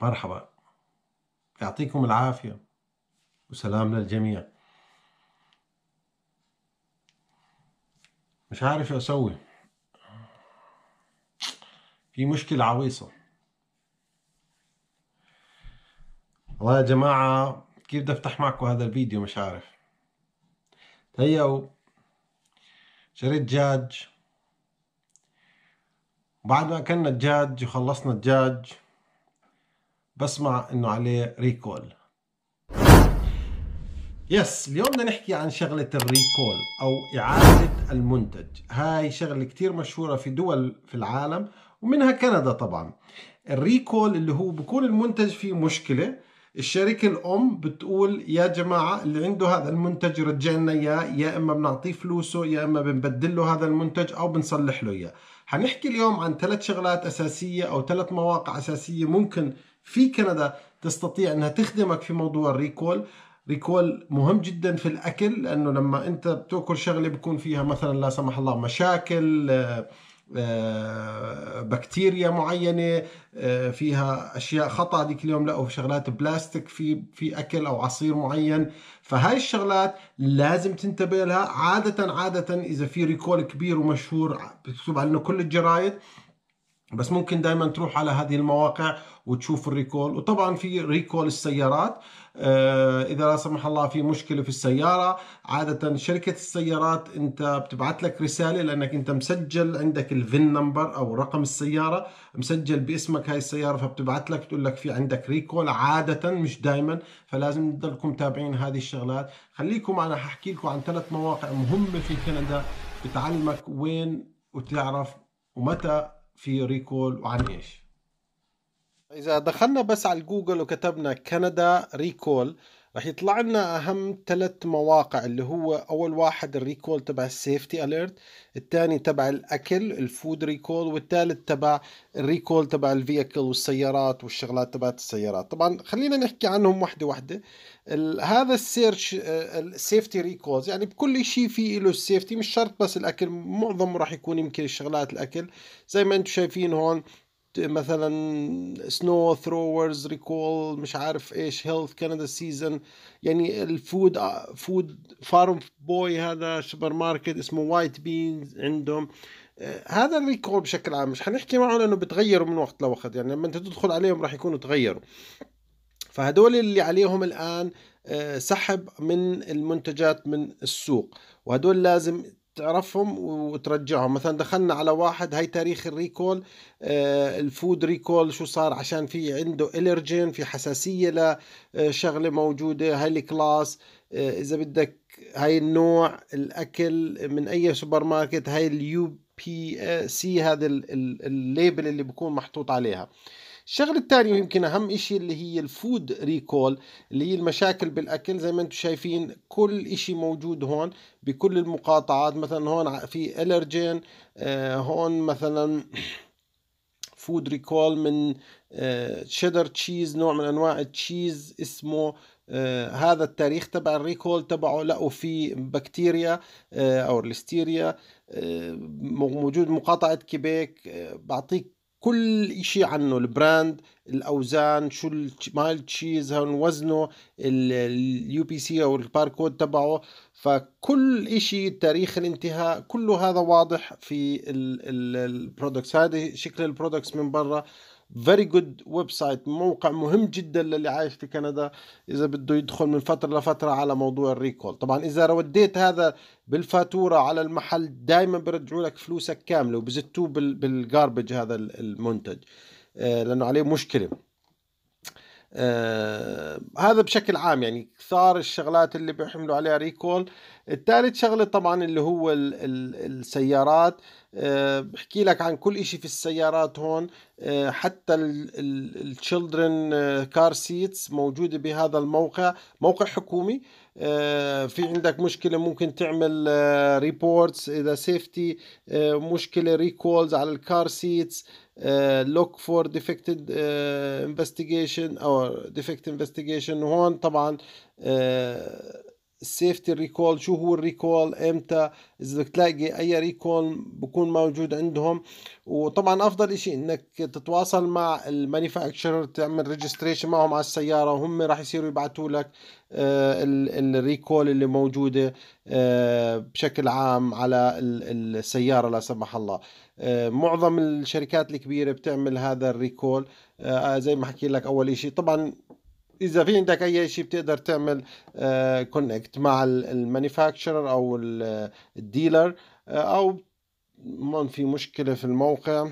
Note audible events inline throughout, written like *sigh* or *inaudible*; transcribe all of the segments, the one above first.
مرحبا يعطيكم العافية وسلام للجميع مش عارف شو أسوي في مشكلة عويصة والله يا جماعة كيف بدي أفتح معكم هذا الفيديو مش عارف تهيأوا شريت دجاج وبعد ما أكلنا الدجاج وخلصنا الدجاج بسمع انه عليه ريكول يس اليوم بدنا نحكي عن شغلة الريكول أو إعادة المنتج هاي شغلة كتير مشهورة في دول في العالم ومنها كندا طبعا الريكول اللي هو بكون المنتج فيه مشكلة الشركة الأم بتقول يا جماعة اللي عنده هذا المنتج رجع لنا إياه يا إما بنعطيه فلوسه يا إما بنبدل له هذا المنتج أو بنصلح له إياه حنحكي اليوم عن ثلاث شغلات أساسية أو ثلاث مواقع أساسية ممكن في كندا تستطيع انها تخدمك في موضوع الريكول ريكول مهم جدا في الاكل لانه لما انت بتاكل شغله بكون فيها مثلا لا سمح الله مشاكل آه، آه، بكتيريا معينه آه، فيها اشياء خطا ديك اليوم لقوا شغلات بلاستيك في في اكل او عصير معين فهاي الشغلات لازم تنتبه لها عاده عاده اذا في ريكول كبير ومشهور بتكتب عنه كل الجرايد بس ممكن دائما تروح على هذه المواقع وتشوف الريكول وطبعا في ريكول السيارات آه، اذا لا سمح الله في مشكله في السياره عاده شركه السيارات انت بتبعت لك رساله لانك انت مسجل عندك الفين نمبر او رقم السياره مسجل باسمك هاي السياره فبتبعت لك بتقول لك في عندك ريكول عاده مش دائما فلازم تضلكم متابعين هذه الشغلات خليكم انا ححكي لكم عن ثلاث مواقع مهمه في كندا بتعلمك وين وتعرف ومتى في ريكول وعن ايش؟ اذا دخلنا بس على جوجل وكتبنا كندا ريكول آه راح يطلع لنا اهم ثلاث مواقع اللي هو اول واحد الريكول تبع السيفتي اليرت الثاني تبع الاكل الفود ريكول والثالث تبع الريكول تبع الفيكل والسيارات والشغلات تبعت السيارات طبعا خلينا نحكي عنهم وحده وحده هذا السيرش السيفتي ريكولز يعني بكل شيء في له السيفتي مش شرط بس الاكل معظمه راح يكون يمكن الشغلات الاكل زي ما انتم شايفين هون مثلا سنو ثروورز ريكول مش عارف ايش هيلث كندا سيزن يعني الفود فود فارم بوي هذا سوبر ماركت اسمه وايت بينز عندهم آه، هذا الريكول بشكل عام مش حنحكي معه لانه بتغيروا من وقت لوقت يعني لما انت تدخل عليهم راح يكونوا تغيروا فهدول اللي عليهم الان آه، سحب من المنتجات من السوق وهدول لازم تعرفهم وترجعهم مثلا دخلنا على واحد هاي تاريخ الريكول آه الفود ريكول شو صار عشان في عنده الرجين في حساسيه لشغله آه، موجوده هاي الكلاس آه اذا بدك هاي النوع الاكل من اي سوبر ماركت هاي اليو بي إيه سي هذا الليبل اللي بكون محطوط عليها آه الشغله الثانيه ويمكن اهم شيء اللي هي الفود ريكول اللي هي المشاكل بالاكل زي ما انتم شايفين كل شيء موجود هون بكل المقاطعات مثلا هون في الرجين آه، هون مثلا *clears throat* فود ريكول من آه، شيدر تشيز نوع من انواع التشيز اسمه آه، هذا التاريخ تبع الريكول تبعه لقوا فيه بكتيريا او الستيريا موجود مقاطعة كيبيك بعطيك كل شيء عنه البراند الاوزان شو مال تشيز هون وزنه اليو بي سي او الباركود تبعه فكل شيء تاريخ الانتهاء كله هذا واضح في البرودكتس هذا شكل البرودكتس من برا فيري جود ويب سايت موقع مهم جدا للي عايش في كندا اذا بده يدخل من فتره لفتره على موضوع الريكول طبعا اذا روديت هذا بالفاتوره على المحل دائما بيرجعوا لك فلوسك كامله وبزتوه بالجاربج هذا المنتج آه، لانه عليه مشكله آه هذا بشكل عام يعني كثار الشغلات اللي بيحملوا عليها ريكول الثالث شغله طبعا اللي هو الـ الـ السيارات آه، بحكي لك عن كل شيء في السيارات هون آه، حتى التشيلدرن كار سيتس موجودة بهذا الموقع موقع حكومي آه، في عندك مشكلة ممكن تعمل ريبورتس إذا سيفتي مشكلة ريكولز على الكار سيتس لوك فور ديفكتد انفستيجيشن او ديفكت انفستيجيشن هون طبعا uh, السيفتي ريكول شو هو الريكول امتى اذا بدك تلاقي اي ريكول بكون موجود عندهم وطبعا افضل اشي انك تتواصل مع المانيفاكتشرر تعمل ريجستريشن معهم على السيارة وهم راح يصيروا يبعثوا لك آه، الريكول اللي موجودة آه، بشكل عام على السيارة لا سمح الله آه، معظم الشركات الكبيرة بتعمل هذا الريكول زي ما حكي لك اول اشي طبعا اذا في عندك اي شيء بتقدر تعمل كونكت آه، مع المانيفاكتشرر او الديلر آه، او ما في مشكله في الموقع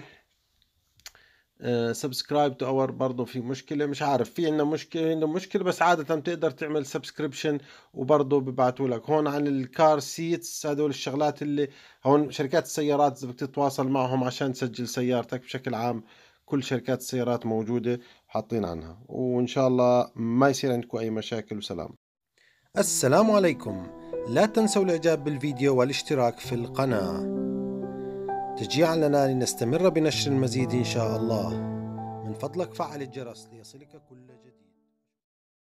سبسكرايب تو اور برضه في مشكله مش عارف في عندنا مشكله عندنا مشكله بس عاده بتقدر تعمل سبسكريبشن وبرضه ببعثوا لك هون عن الكار سيتس هدول الشغلات اللي هون شركات السيارات اذا بدك تتواصل معهم عشان تسجل سيارتك بشكل عام كل شركات السيارات موجوده حاطين عنها وإن شاء الله ما يصير عندكم أي مشاكل وسلام السلام عليكم لا تنسوا الإعجاب بالفيديو والاشتراك في القناة تشجيعا لنا لنستمر بنشر المزيد إن شاء الله من فضلك فعل الجرس ليصلك كل